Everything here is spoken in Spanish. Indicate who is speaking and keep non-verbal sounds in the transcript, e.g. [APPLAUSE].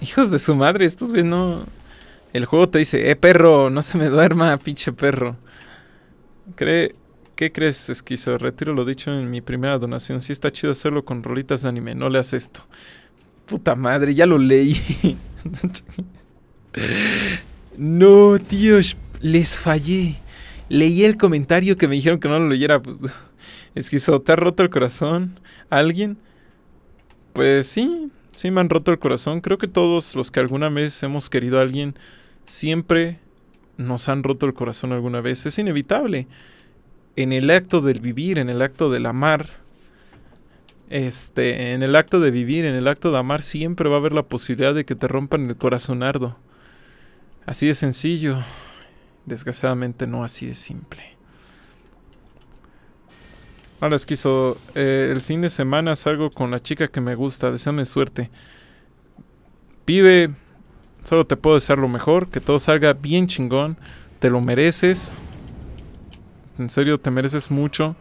Speaker 1: Hijos de su madre, estos bien El juego te dice, eh, perro, no se me duerma, pinche perro. Cree... ¿Qué crees, esquizo? Retiro lo dicho en mi primera donación. Sí está chido hacerlo con rolitas de anime, no le haces esto. Puta madre, ya lo leí. [LAUGHS] no, tío, les fallé. Leí el comentario que me dijeron que no lo leyera. Pues, esquizo, ¿te ha roto el corazón? ¿Alguien? Pues sí, si me han roto el corazón. Creo que todos los que alguna vez hemos querido a alguien, siempre nos han roto el corazón alguna vez. Es inevitable. En el acto del vivir, en el acto del amar, este, en el acto de vivir, en el acto de amar, siempre va a haber la posibilidad de que te rompan el corazón ardo. Así de sencillo. Desgraciadamente no así de simple. Ahora es eh, el fin de semana salgo con la chica que me gusta, deseame suerte. Pibe, solo te puedo desear lo mejor, que todo salga bien chingón, te lo mereces. En serio, te mereces mucho.